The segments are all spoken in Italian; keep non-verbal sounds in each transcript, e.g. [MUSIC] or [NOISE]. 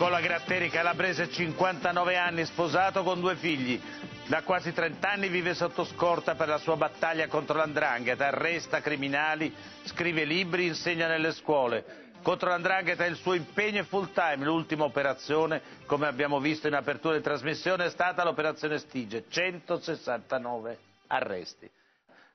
Nicola Gratteri, calabrese, 59 anni, sposato con due figli. Da quasi 30 anni vive sotto scorta per la sua battaglia contro l'andrangheta, arresta criminali, scrive libri, insegna nelle scuole. Contro l'andrangheta il suo impegno è full time. L'ultima operazione, come abbiamo visto in apertura di trasmissione, è stata l'operazione Stige, 169 arresti.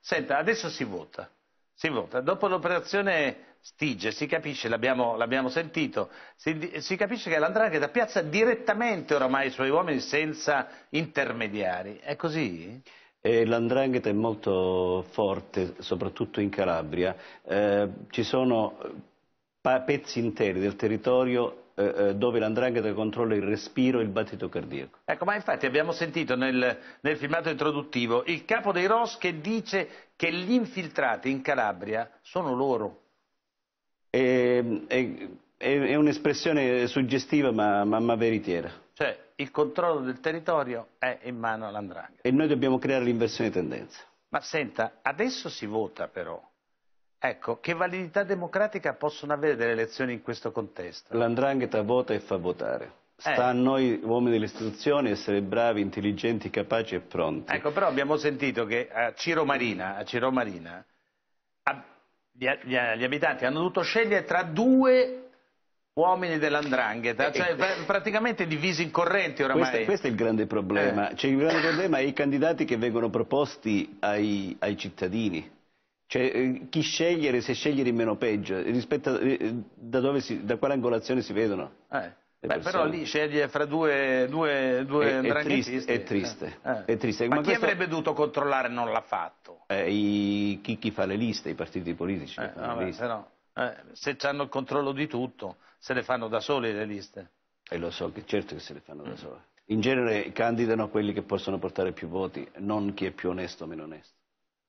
Senta, adesso si vota. Si vota. Dopo l'operazione Stige, si capisce, l'abbiamo, sentito, si, si, capisce che l'Andrangheta piazza direttamente oramai i suoi uomini senza intermediari, è così? L'andrangheta è molto forte, soprattutto in Calabria, eh, ci sono pezzi interi del territorio eh, eh, dove l'andrangheta controlla il respiro e il battito cardiaco. Ecco, ma infatti abbiamo sentito nel, nel, filmato introduttivo il capo dei ROS che dice che gli infiltrati in Calabria sono loro. Ehm, è, è, è un'espressione suggestiva ma, ma, ma, veritiera. Cioè il controllo del territorio è in mano all'andrangheta. E noi dobbiamo creare l'inversione tendenza. Ma senta, adesso si vota però. Ecco, che validità democratica possono avere delle elezioni in questo contesto? L'andrangheta vota e fa votare. Eh. Sta a noi uomini delle istituzioni essere bravi, intelligenti, capaci e pronti. Ecco, però abbiamo sentito che a Ciro Marina, a Ciro Marina gli, gli, gli abitanti hanno dovuto scegliere tra due uomini dell'andrangheta, eh, cioè eh, praticamente divisi in correnti oramai. Questo, questo è il grande problema, eh. cioè, il grande problema è i candidati che vengono proposti ai, ai cittadini. Cioè, eh, chi scegliere, se scegliere in meno peggio, rispetto a, eh, da, si, da quale angolazione si vedono. Eh. Beh, però lì sceglie fra due, due, due è, è triste, Eh. È triste. Ma, Ma chi questo... avrebbe dovuto controllare non l'ha fatto? Eh, i, chi, chi, fa le liste, i partiti politici. Eh, vabbè, però, eh, se hanno il controllo di tutto, se le fanno da soli le liste. E lo so, che certo che se le fanno mm. da sole. In genere candidano quelli che possono portare più voti, non chi è più onesto o meno onesto.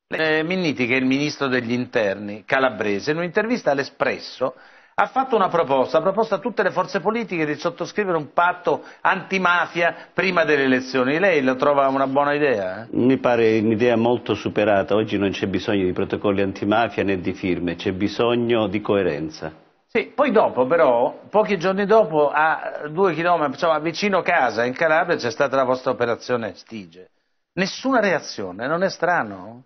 Eh, Minniti, che è il ministro degli interni calabrese, in un'intervista all'Espresso ha fatto una proposta, ha proposto a tutte le forze politiche di sottoscrivere un patto antimafia prima delle elezioni. Lei lo trova una buona idea? Eh? Mi pare un'idea molto superata. Oggi non c'è bisogno di protocolli antimafia né di firme, c'è bisogno di coerenza. Sì, poi dopo però, pochi giorni dopo, a due chilometri, insomma, vicino casa, in Calabria, c'è stata la vostra operazione Stige. Nessuna reazione, non è strano?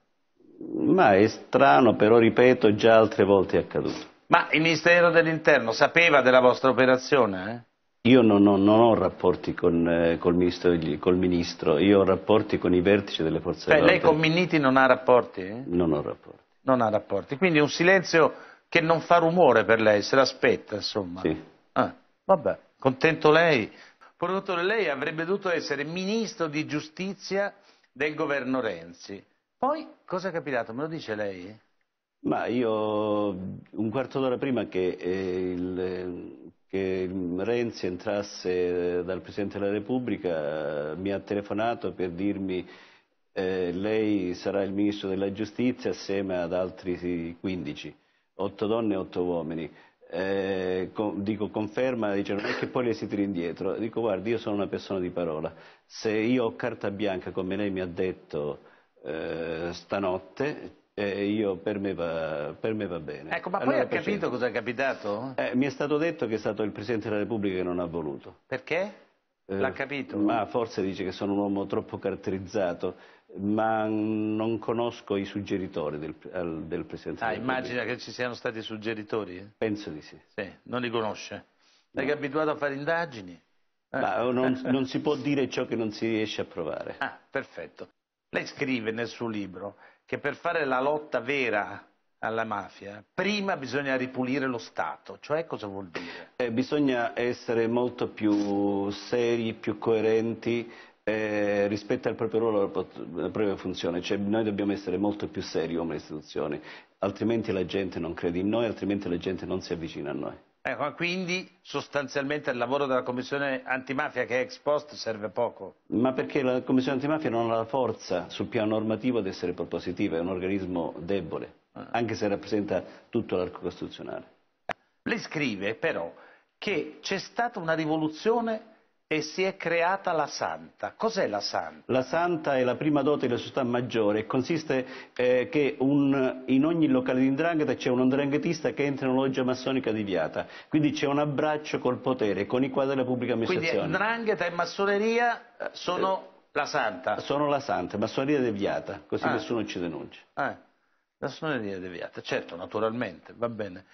Ma è strano, però ripeto, già altre volte è accaduto. Ma il Ministero dell'Interno sapeva della vostra operazione? Eh? Io non ho, non ho rapporti con, eh, col, ministro, col, ministro, io ho rapporti con i vertici delle forze armate. Cioè, lei con Minniti non ha rapporti? Eh? Non ho rapporti. Non ha rapporti, quindi un silenzio che non fa rumore per lei, se l'aspetta insomma. Sì. Ah, vabbè, contento lei. Produttore, lei avrebbe dovuto essere ministro di giustizia del governo Renzi. Poi cosa è capitato? Me lo dice lei? Ma io un quarto d'ora prima che, eh, il, che, Renzi entrasse eh, dal Presidente della Repubblica eh, mi ha telefonato per dirmi eh, lei sarà il Ministro della Giustizia assieme ad altri 15, 8 donne e 8 uomini. Eh, con, dico conferma, dice non è che poi le si tiri indietro, dico guardi io sono una persona di parola, se io ho carta bianca come lei mi ha detto eh, stanotte eh, io, per, me va, per me, va, bene. Ecco, ma allora, poi ha capito pazienza. cosa è capitato? Eh, mi è stato detto che è stato il Presidente della Repubblica che non ha voluto. Perché? Eh, L'ha capito? Ma forse dice che sono un uomo troppo caratterizzato, ma non conosco i suggeritori del, al, del Presidente ah, della Repubblica. immagina che ci siano stati suggeritori? Penso di sì. Sì, non li conosce? Perché no. è abituato a fare indagini? Eh. Ma non, [LAUGHS] non, si può dire ciò che non si riesce a provare. Ah, perfetto. Lei scrive nel suo libro che per fare la lotta vera alla mafia, prima bisogna ripulire lo Stato, cioè cosa vuol dire? Eh, bisogna essere molto più seri, più coerenti eh, rispetto al proprio ruolo, alla propria funzione, cioè noi dobbiamo essere molto più seri come istituzioni, altrimenti la gente non crede in noi, altrimenti la gente non si avvicina a noi. Ecco, quindi sostanzialmente il lavoro della Commissione antimafia che è ex post serve poco. Ma perché la Commissione antimafia non ha la forza sul piano normativo ad essere propositiva, è un organismo debole, ah. anche se rappresenta tutto l'arco costituzionale. Lei scrive però che c'è stata una rivoluzione e si è creata la santa. Cos'è la santa? La santa è la prima dote della società maggiore consiste eh, che un, in ogni locale di indrangheta c'è un andranghetista che entra in una loggia massonica deviata, quindi c'è un abbraccio col potere, con i quadri della pubblica amministrazione. Quindi indrangheta e massoneria eh, sono eh, la santa? Sono la santa, massoneria deviata, così ah. nessuno ci denuncia. Ah. Eh, massoneria deviata, certo, naturalmente, va bene.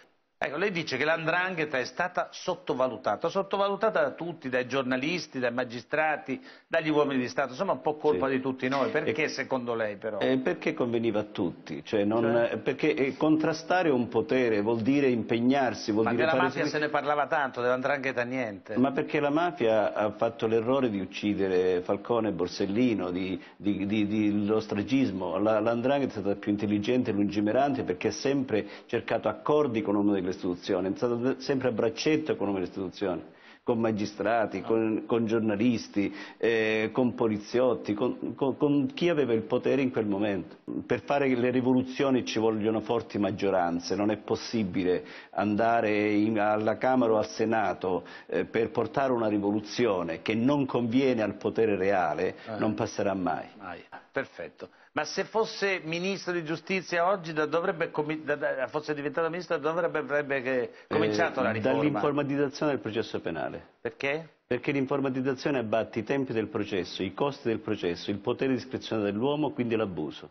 Ecco, lei dice che l'andrangheta è stata sottovalutata, sottovalutata da tutti, dai giornalisti, dai magistrati, dagli uomini di Stato, insomma un po' colpa sì. di tutti noi, perché e, secondo lei però? Eh, perché conveniva a tutti, cioè non, cioè? Eh, perché eh, contrastare un potere vuol dire impegnarsi, vuol ma dire... Ma della mafia se ne parlava tanto, dell'andrangheta niente. Ma perché la mafia ha fatto l'errore di uccidere Falcone e Borsellino, di, di, di, di l'ostragismo, l'andrangheta è stata più intelligente e lungimerante perché ha sempre cercato accordi con uno delle l'istituzione, è stato sempre a braccetto con le istituzioni, con magistrati, con, con giornalisti, eh, con poliziotti, con, con, con, chi aveva il potere in quel momento. Per fare le rivoluzioni ci vogliono forti maggioranze, non è possibile andare in, alla Camera o al Senato eh, per portare una rivoluzione che non conviene al potere reale, eh. non passerà mai. mai. Perfetto ma se fosse ministro di giustizia oggi, da dovrebbe, da, fosse diventato ministro, da dovrebbe avrebbe cominciato eh, la riforma? Dall'informatizzazione del processo penale. Perché? Perché l'informatizzazione abbatte i tempi del processo, i costi del processo, il potere discrezionale dell'uomo, quindi l'abuso.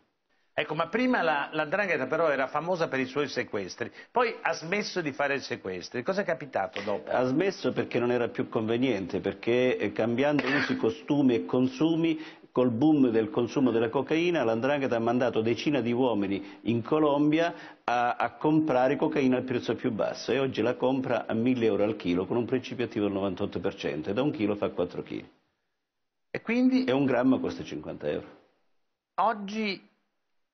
Ecco, ma prima la, la Drangheta però era famosa per i suoi sequestri, poi ha smesso di fare i sequestri. Cosa è capitato dopo? Ha smesso perché non era più conveniente, perché eh, cambiando usi, costumi e consumi col boom del consumo della cocaina, l'Andrangheta ha mandato decine di uomini in Colombia a, a comprare cocaina al prezzo più basso e oggi la compra a 1000 euro al chilo con un principio attivo del 98% e da un chilo fa 4 kg. E quindi? E un grammo costa 50 euro. Oggi,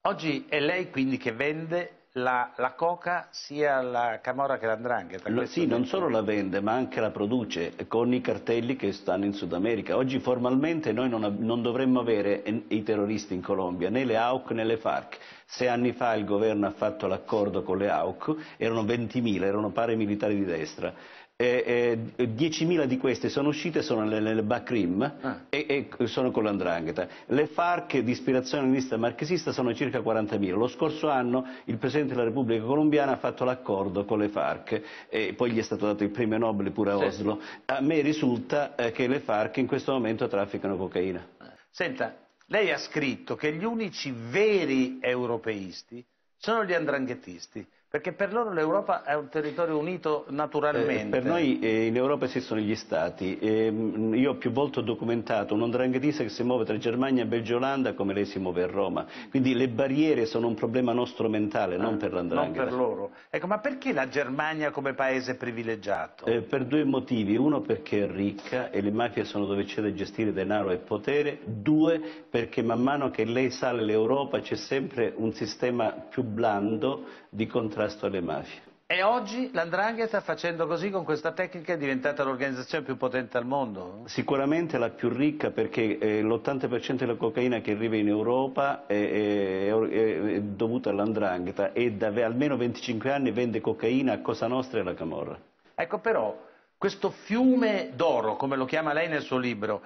oggi è lei quindi che vende la, la, coca sia la Camorra che l'Andrangheta. Lo, sì, non solo la vende ma anche la produce con i cartelli che stanno in Sud America. Oggi formalmente noi non, non dovremmo avere i terroristi in Colombia, né le AUC né le FARC. Sei anni fa il governo ha fatto l'accordo con le AUC, erano 20.000, erano paramilitari di destra eh, eh, 10.000 di queste sono uscite, sono nelle, Bakrim ah. e, e, sono con l'andrangheta. Le FARC di ispirazione leninista marxista sono circa 40.000. Lo scorso anno il Presidente della Repubblica Colombiana ha fatto l'accordo con le FARC e poi gli è stato dato il premio Nobel pure a sì. Oslo. A me risulta eh, che le FARC in questo momento trafficano cocaina. Senta, lei ha scritto che gli unici veri europeisti sono gli andranghettisti. Perché per loro l'Europa è un territorio unito naturalmente. Eh, per noi eh, in Europa esistono gli stati. Eh, io ho più volte documentato un'ondranghetista che si muove tra Germania, Belgio e Olanda come lei si muove a Roma. Quindi le barriere sono un problema nostro mentale, non per l'andrangheta. Non per loro. Ecco, ma perché la Germania come paese privilegiato? Eh, per due motivi. Uno perché è ricca e le mafie sono dove c'è da gestire denaro e potere. Due perché man mano che lei sale l'Europa c'è sempre un sistema più blando di contrasto contrasto alle mafie. E oggi l'Andrangheta facendo così con questa tecnica è diventata l'organizzazione più potente al mondo? Sicuramente la più ricca perché eh, l'80% della cocaina che arriva in Europa è, è, è, dovuta all'Andrangheta e da almeno 25 anni vende cocaina a Cosa Nostra e alla Camorra. Ecco però, questo fiume d'oro, come lo chiama lei nel suo libro,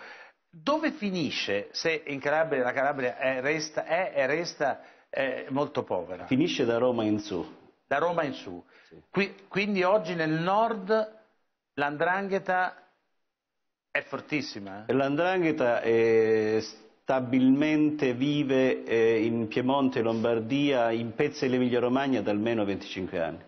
dove finisce se Calabria, la Calabria è, resta, e resta molto povera? Finisce da Roma in su da Roma in su. Sì. Qui, quindi oggi nel nord l'andrangheta è fortissima. Eh? L'andrangheta è eh, stabilmente vive eh, in Piemonte, Lombardia, in Pezza e Emilia Romagna da almeno 25 anni.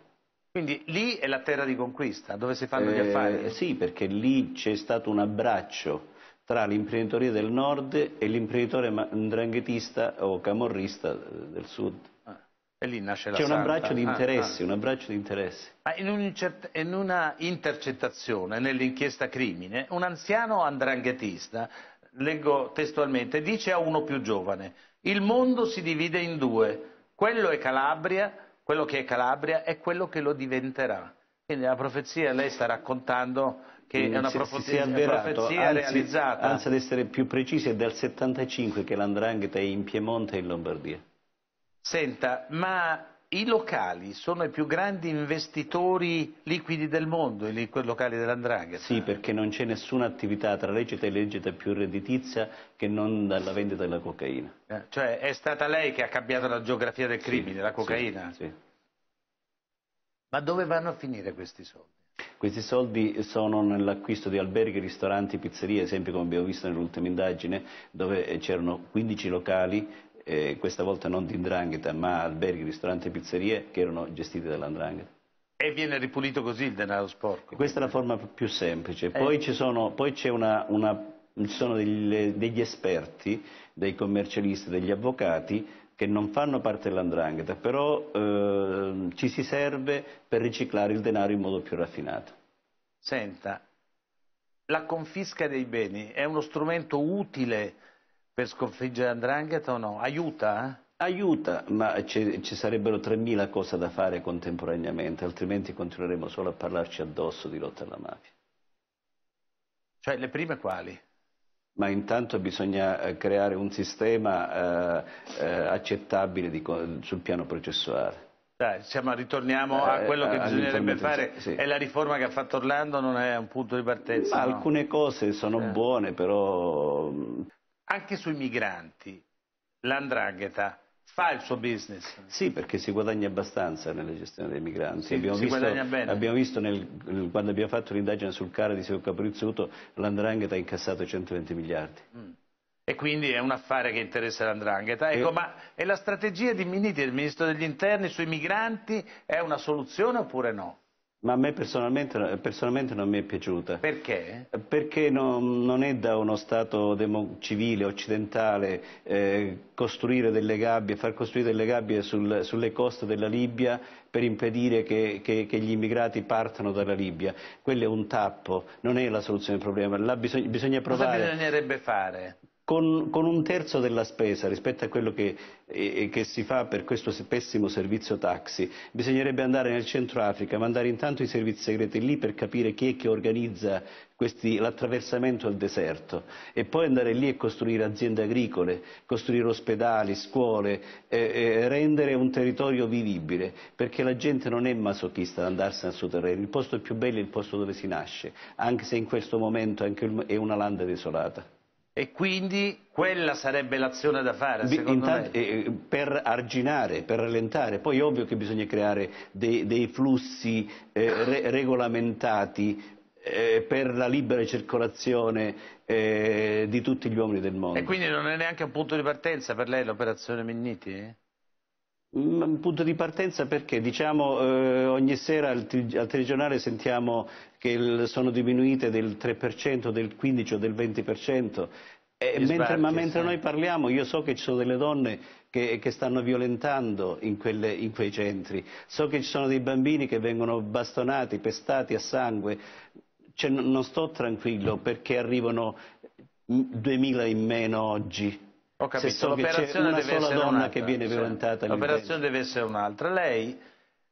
Quindi lì è la terra di conquista, dove si fanno eh, gli affari? Sì, perché lì c'è stato un abbraccio tra l'imprenditoria del nord e l'imprenditore andranghetista o camorrista del sud. Ah. E lì nasce la C'è un abbraccio di ah, interessi, ah, ah. un abbraccio di interessi. Ma in, un in una intercettazione, nell'inchiesta crimine, un anziano andranghetista, leggo testualmente, dice a uno più giovane, il mondo si divide in due, quello è Calabria, quello che è Calabria e quello che lo diventerà. Quindi la profezia lei sta raccontando che Quindi è una profezia, è profezia anzi, realizzata. Anzi, ad essere più precisi, è dal 75 che l'Andrangheta è in Piemonte e in Lombardia. Senta, ma i locali sono i più grandi investitori liquidi del mondo, i locali dell'Andrangheta? Sì, perché non c'è nessuna attività tra legge e legge più redditizia che non dalla vendita della cocaina. Eh, cioè è stata lei che ha cambiato la geografia del crimine, sì, la cocaina? Sì, sì. Ma dove vanno a finire questi soldi? Questi soldi sono nell'acquisto di alberghi, ristoranti, pizzerie, esempio come abbiamo visto nell'ultima indagine, dove eh, c'erano 15 locali eh, questa volta non di indrangheta ma alberghi, ristoranti e pizzerie che erano gestiti dall'andrangheta. E viene ripulito così il denaro sporco? Questa è la forma più semplice. Eh. Poi, eh. ci, sono, poi una, una, ci sono, degli, degli esperti, dei commercialisti, degli avvocati che non fanno parte dell'andrangheta, però eh, ci si serve per riciclare il denaro in modo più raffinato. Senta, la confisca dei beni è uno strumento utile per sconfiggere Andrangheta o no? Aiuta? Eh? Aiuta, ma ci, ci sarebbero 3.000 cose da fare contemporaneamente, altrimenti continueremo solo a parlarci addosso di lotta alla mafia. Cioè, le prime quali? ma intanto bisogna eh, creare un sistema eh, eh, accettabile di, sul piano processuale. Dai, siamo, ritorniamo a eh, quello che eh, bisognerebbe fare, sì. è la riforma che ha fatto Orlando, non è un punto di partenza. No? Alcune cose sono buone, però mm, anche sui migranti l'andrangheta fa il suo business. Sì, perché si guadagna abbastanza nella gestione dei migranti. Sì, abbiamo, visto, abbiamo, visto, nel, quando abbiamo fatto l'indagine sul cara di Seo Caprizzuto, l'andrangheta ha incassato 120 miliardi. Mm. E quindi è un affare che interessa l'andrangheta. Ecco, e... ma la strategia di Miniti, del Ministro degli Interni, sui migranti è una soluzione oppure no? Ma a me personalmente, personalmente, non mi è piaciuta. Perché? Perché non, non è da uno Stato civile, occidentale, eh, costruire delle gabbie, far costruire delle gabbie sul, sulle coste della Libia per impedire che, che, che, gli immigrati partano dalla Libia. Quello è un tappo, non è la soluzione del problema. Bisogna, bisogna provare... Cosa bisognerebbe fare? con, con un terzo della spesa rispetto a quello che, eh, che, si fa per questo pessimo servizio taxi. Bisognerebbe andare nel Centro Africa, mandare intanto i servizi segreti lì per capire chi è che organizza l'attraversamento al deserto e poi andare lì e costruire aziende agricole, costruire ospedali, scuole, eh, eh, rendere un territorio vivibile, perché la gente non è masochista ad andarsene al suo terreno, il posto più bello è il posto dove si nasce, anche se in questo momento è una landa desolata. E quindi quella sarebbe l'azione da fare, secondo Intanto, eh, eh, per arginare, per rallentare. Poi è ovvio che bisogna creare dei, dei flussi eh, re regolamentati eh, per la libera circolazione eh, di tutti gli uomini del mondo. E quindi non è neanche un punto di partenza per lei l'operazione Minniti? Mm, un punto di partenza perché diciamo, eh, ogni sera al, al telegiornale sentiamo che il, sono diminuite del 3%, del 15% o del 20%. Eh, mentre, ma mentre noi parliamo io so che ci sono delle donne che, che stanno violentando in, quelle, in, quei centri, so che ci sono dei bambini che vengono bastonati, pestati a sangue, cioè, non sto tranquillo perché arrivano 2000 mm, in meno oggi ho capito, so l'operazione deve sola essere donna che viene violentata. Sì. L'operazione deve essere un'altra. Lei,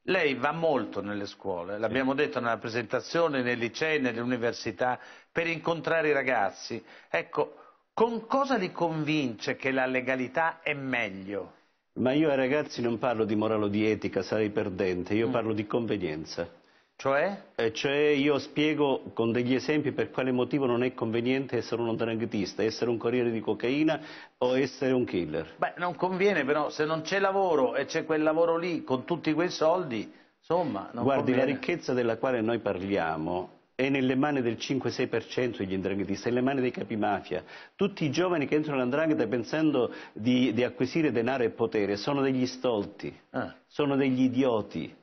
lei, va molto nelle scuole, l'abbiamo sì. detto nella presentazione, nei licei, nelle università, per incontrare i ragazzi. Ecco, con cosa li convince che la legalità è meglio? Ma io ai ragazzi non parlo di morale o di etica, sarei perdente, io mm. parlo di convenienza. Cioè? Eh, cioè? io spiego con degli esempi per quale motivo non è conveniente essere un andranghetista, essere un corriere di cocaina o essere un killer. Beh, non conviene però, se non c'è lavoro e c'è quel lavoro lì con tutti quei soldi, insomma... Guardi, conviene. la ricchezza della quale noi parliamo è nelle mani del 5-6% degli indranghetisti, è nelle mani dei capimafia. Tutti i giovani che entrano all'andrangheta pensando di, di, acquisire denaro e potere sono degli stolti, ah. sono degli idioti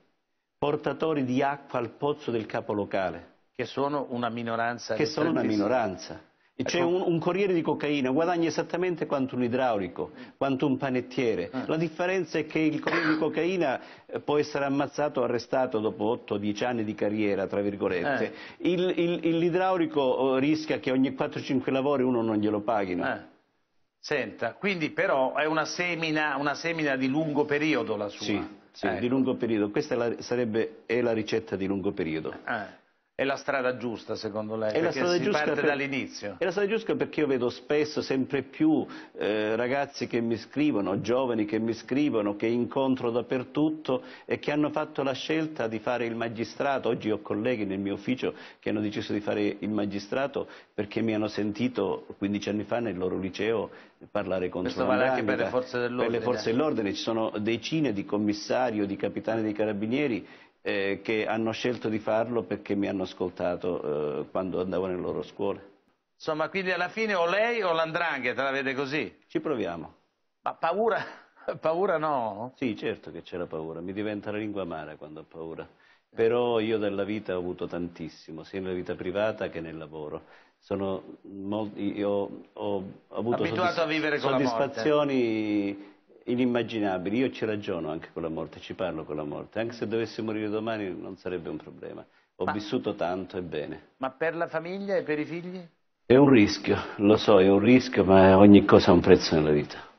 portatori di acqua al pozzo del capo locale. Che sono una minoranza. Che sono una minoranza. C'è ecco. un, un, corriere di cocaina, guadagna esattamente quanto un idraulico, quanto un panettiere. Ah. La differenza è che il corriere di cocaina eh, può essere ammazzato o arrestato dopo 8-10 anni di carriera, tra virgolette. Eh. l'idraulico oh, rischia che ogni 4-5 lavori uno non glielo paghino. Eh. Senta, quindi però è una semina, una semina di lungo periodo la sua. Sì sì, eh. di ecco. lungo periodo. Questa è la, sarebbe, è la ricetta di lungo periodo. Eh. È la strada giusta secondo lei? È la si giusta parte per... dall'inizio? È la strada giusta perché io vedo spesso sempre più eh, ragazzi che mi scrivono, giovani che mi scrivono, che incontro dappertutto e che hanno fatto la scelta di fare il magistrato. Oggi ho colleghi nel mio ufficio che hanno deciso di fare il magistrato perché mi hanno sentito 15 anni fa nel loro liceo parlare contro Questo vale anche per le forze dell'ordine. Per le forze dell'ordine ci sono decine di commissari o di capitani dei carabinieri eh, che hanno scelto di farlo perché mi hanno ascoltato eh, quando andavo nelle loro scuole. Insomma, quindi alla fine o lei o l'andrangheta la vede così? Ci proviamo. Ma paura, [LAUGHS] paura no? Sì, certo che c'è la paura, mi diventa la lingua amara quando ho paura. Però io della vita ho avuto tantissimo, sia nella vita privata che nel lavoro. Sono molti, ho, ho, avuto soddisf soddisfazioni inimmaginabili. Io ci ragiono anche con la morte, ci parlo con la morte. Anche se dovessi morire domani non sarebbe un problema. Ho ma, vissuto tanto e bene. Ma per la famiglia e per i figli? È un rischio, lo so, è un rischio, ma ogni cosa ha un prezzo nella vita.